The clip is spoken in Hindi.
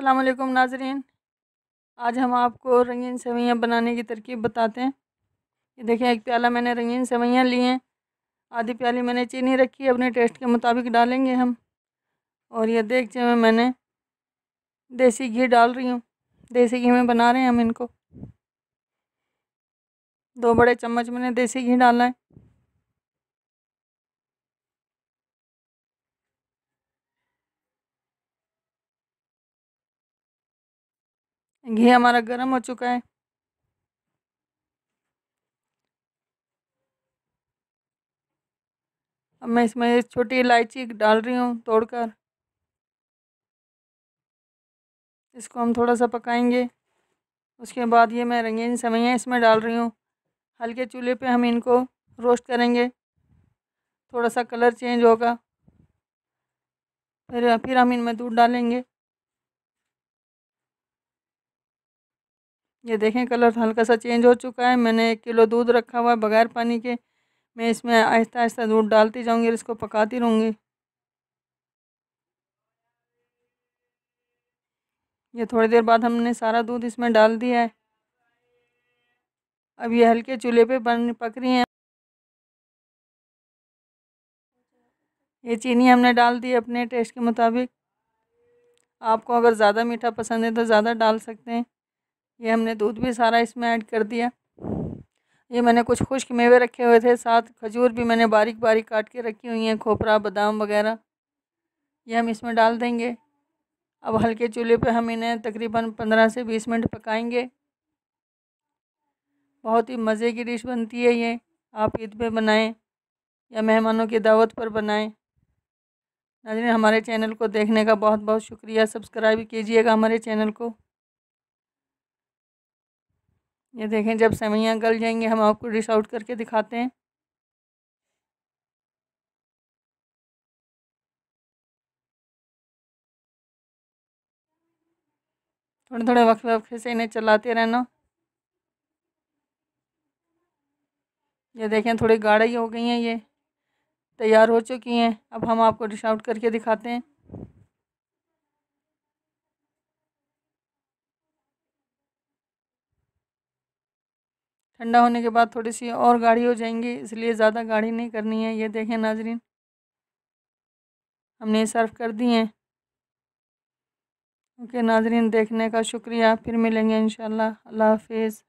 वालेकुम नाजरीन आज हम आपको रंगीन सेवैयाँ बनाने की तरकीब बताते हैं ये देखें एक प्याला मैंने रंगीन सेवैयाँ ली हैं आधी प्याली मैंने चीनी रखी है अपने टेस्ट के मुताबिक डालेंगे हम और ये देखचे में मैंने देसी घी डाल रही हूँ देसी घी में बना रहे हैं हम इनको दो बड़े चम्मच मैंने देसी घी डाला है घी हमारा गर्म हो चुका है अब मैं इसमें छोटी इलायची डाल रही हूँ तोड़कर इसको हम थोड़ा सा पकाएंगे उसके बाद ये मैं रंगीन सेवैया इसमें डाल रही हूँ हल्के चूल्हे पे हम इनको रोस्ट करेंगे थोड़ा सा कलर चेंज होगा फिर फिर हम इनमें दूध डालेंगे ये देखें कलर हल्का सा चेंज हो चुका है मैंने एक किलो दूध रखा हुआ है बगैर पानी के मैं इसमें आहिस्ता आहिस्ता दूध डालती जाऊँगी और इसको पकाती रहूँगी ये थोड़ी देर बाद हमने सारा दूध इसमें डाल दिया है अब ये हल्के चूल्हे पे बन पक रही हैं ये चीनी हमने डाल दी अपने टेस्ट के मुताबिक आपको अगर ज़्यादा मीठा पसंद है तो ज़्यादा डाल सकते हैं ये हमने दूध भी सारा इसमें ऐड कर दिया ये मैंने कुछ खुश्क मेवे रखे हुए थे साथ खजूर भी मैंने बारीक बारीक काट के रखी हुई हैं खोपरा बादाम वगैरह ये हम इसमें डाल देंगे अब हल्के चूल्हे पे हम इन्हें तकरीबन पंद्रह से बीस मिनट पकाएंगे बहुत ही मज़े की डिश बनती है ये आप ईद पे बनाएं या मेहमानों की दावत पर बनाएं नाजरीन हमारे चैनल को देखने का बहुत बहुत शुक्रिया सब्सक्राइब कीजिएगा हमारे चैनल को ये देखें जब सेवैयाँ गल जाएंगे हम आपको डिश आउट करके दिखाते हैं थोड़े थोड़े वक्त वक्त से इन्हें चलाते रहना ये देखें थोड़ी गाढ़ी हो गई हैं ये तैयार हो चुकी हैं अब हम आपको डिश आउट करके दिखाते हैं ठंडा होने के बाद थोड़ी सी और गाढ़ी हो जाएंगी इसलिए ज़्यादा गाढ़ी नहीं करनी है ये देखें नाजरीन हमने सर्व कर दी हैं ओके नाजरीन देखने का शुक्रिया फिर मिलेंगे इन अल्लाह हाफिज़